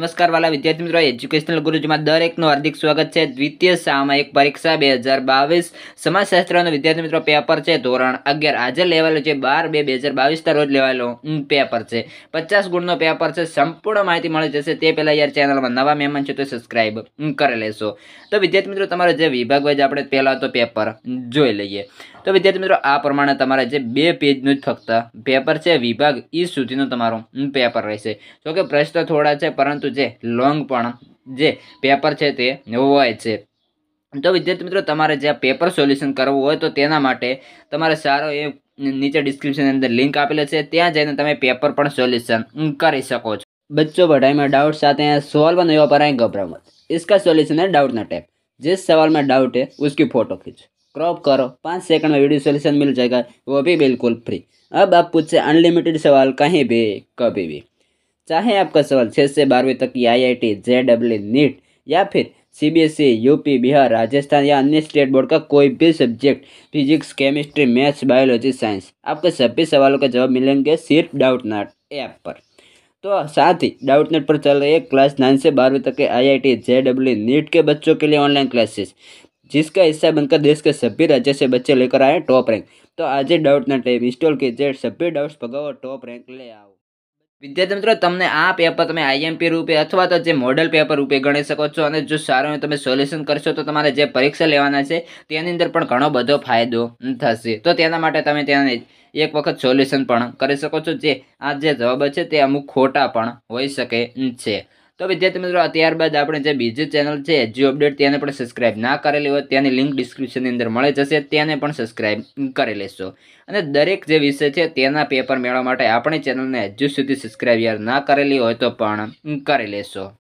નમસ્કાર વાલા વિદ્યાર્થી મિત્રો એજ્યુકેશનલ ગુરુજીમાં દરેકનું હાર્દિક સ્વાગત છે દ્વિતીય સામાયિક પરીક્ષા બે હજાર બાવીસ સમાજશાસ્ત્રનો વિદ્યાર્થી મિત્રો પેપર છે ધોરણ અગિયાર આજે લેવાયેલો છે બાર બે બે હજાર બાવીસના રોજ લેવાયેલો પેપર છે પચાસ ગુણનો પેપર છે સંપૂર્ણ માહિતી મળી જશે તે પહેલાં યાર ચેનલમાં નવા મહેમાન છે તો સબસ્ક્રાઈબ કરી લેશો તો વિદ્યાર્થી મિત્રો તમારો જે વિભાગ વાઇઝ આપણે પહેલાં તો પેપર જોઈ લઈએ તો વિદ્યાર્થી મિત્રો આ પ્રમાણે તમારે જે બે પેજનું જ ફક્ત પેપર છે વિભાગ ઈ સુધીનું તમારું પેપર રહેશે જોકે પ્રશ્ન થોડા છે પરંતુ પરંતુ જે લોંગ પણ જે પેપર છે તે હોય છે તો વિદ્યાર્થી મિત્રો તમારે જે પેપર સોલ્યુશન કરવું હોય તો તેના માટે તમારે સારો એ નીચે ડિસ્ક્રિપ્શન અંદર લિંક આપેલો છે ત્યાં જઈને તમે પેપર પણ સોલ્યુશન કરી શકો છો बच्चों पढ़ाई में डाउट आते हैं सॉल्व नहीं हो पा रहे हैं घबराओ मत इसका सॉल्यूशन है डाउट ना टैप जिस सवाल में डाउट है उसकी फ़ोटो खींचो क्रॉप करो पाँच सेकंड में वीडियो सॉल्यूशन मिल जाएगा वो भी बिल्कुल फ्री अब आप पूछे अनलिमिटेड सवाल कहीं भी कभी भी चाहे आपका सवाल छः से बारहवीं तक की I I T J W NEET या फिर CBSE UP e, Bihar Rajasthan या अन्य स्टेट बोर्ड का कोई भी subject physics chemistry maths biology science आपके सभी सवालों का जवाब मिलेंगे सिर्फ डाउट नाट ऐप पर तो साथ ही डाउट नेट पर चल रही है क्लास नाइन से बारहवीं तक के I I T J W NEET के बच्चों के लिए ऑनलाइन क्लासेस जिसका हिस्सा बनकर देश के सभी राज्य से बच्चे लेकर आए टॉप रैंक तो आज ही डाउट नेट ऐप इंस्टॉल कीजिए सभी डाउट्स पकाओ और टॉप रैंक ले आओ વિદ્યાર્થી મિત્રો તમને આ પેપર તમે આઈએમપી રૂપે અથવા તો જે મોડલ પેપર રૂપે ગણી શકો છો અને જો સારું તમે સોલ્યુશન કરશો તો તમારે જે પરીક્ષા લેવાના છે તેની અંદર પણ ઘણો બધો ફાયદો થશે તો તેના માટે તમે તેને એક વખત સોલ્યુશન પણ કરી શકો છો જે આ જે જવાબ છે તે અમુક ખોટા પણ હોઈ શકે છે તો વિદ્યાર્થી મિત્રો ત્યારબાદ આપણે જે બીજી ચેનલ છે એજ્યુ અપડેટ તેને પણ સબસ્ક્રાઇબ ના કરેલી હોય તેની લિંક ડિસ્ક્રિપ્શનની અંદર મળે જશે તેને પણ સબસ્ક્રાઇબ કરી લેશો અને દરેક જે વિષય છે તેના પેપર મેળવવા માટે આપણી ચેનલને હજુ સુધી સબસ્ક્રાઇબ યાર ના કરેલી હોય તો પણ કરી લેશો